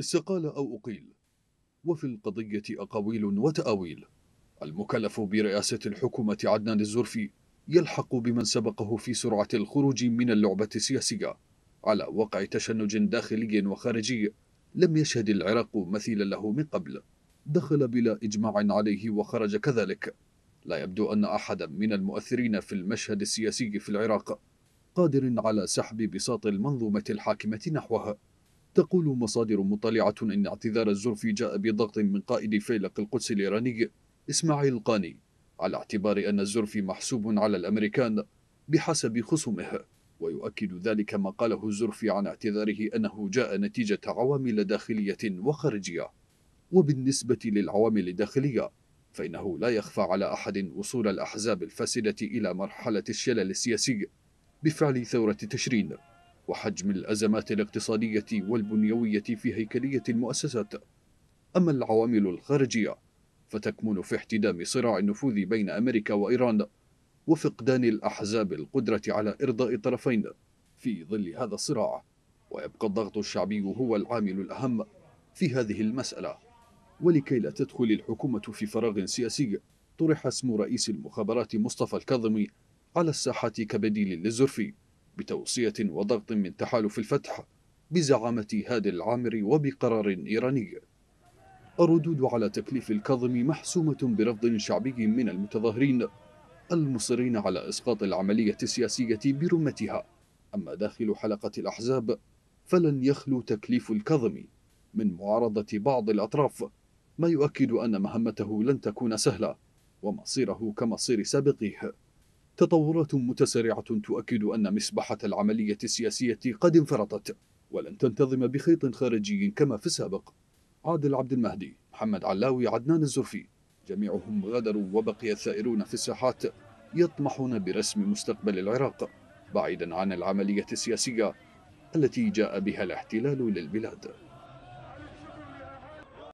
استقال أو أقيل وفي القضية أقاويل وتأويل المكلف برئاسة الحكومة عدنان الزرفي يلحق بمن سبقه في سرعة الخروج من اللعبة السياسية على وقع تشنج داخلي وخارجي لم يشهد العراق مثيلا له من قبل دخل بلا إجماع عليه وخرج كذلك لا يبدو أن أحدا من المؤثرين في المشهد السياسي في العراق قادر على سحب بساط المنظومة الحاكمة نحوها تقول مصادر مطلعة أن اعتذار الزرفي جاء بضغط من قائد فيلق القدس الإيراني إسماعيل القاني على اعتبار أن الزرفي محسوب على الأمريكان بحسب خصومه ويؤكد ذلك ما قاله الزرفي عن اعتذاره أنه جاء نتيجة عوامل داخلية وخارجية وبالنسبة للعوامل الداخلية فإنه لا يخفى على أحد وصول الأحزاب الفاسدة إلى مرحلة الشلل السياسي بفعل ثورة تشرين وحجم الأزمات الاقتصادية والبنيوية في هيكلية المؤسسات أما العوامل الخارجية فتكمن في احتدام صراع النفوذ بين أمريكا وإيران وفقدان الأحزاب القدرة على إرضاء الطرفين في ظل هذا الصراع ويبقى الضغط الشعبي هو العامل الأهم في هذه المسألة ولكي لا تدخل الحكومة في فراغ سياسي طرح اسم رئيس المخابرات مصطفى الكاظمي على الساحة كبديل للزرفي بتوصية وضغط من تحالف الفتح بزعامة هادي العامري وبقرار إيراني الردود على تكليف الكاظمي محسومة برفض شعبي من المتظاهرين المصرين على إسقاط العملية السياسية برمتها أما داخل حلقة الأحزاب فلن يخلو تكليف الكاظمي من معارضة بعض الأطراف ما يؤكد أن مهمته لن تكون سهلة ومصيره كمصير سابقيه تطورات متسارعة تؤكد أن مسبحة العملية السياسية قد انفرطت ولن تنتظم بخيط خارجي كما في السابق عادل عبد المهدي محمد علاوي عدنان الزرفي جميعهم غادروا وبقي الثائرون في الساحات يطمحون برسم مستقبل العراق بعيدا عن العملية السياسية التي جاء بها الاحتلال للبلاد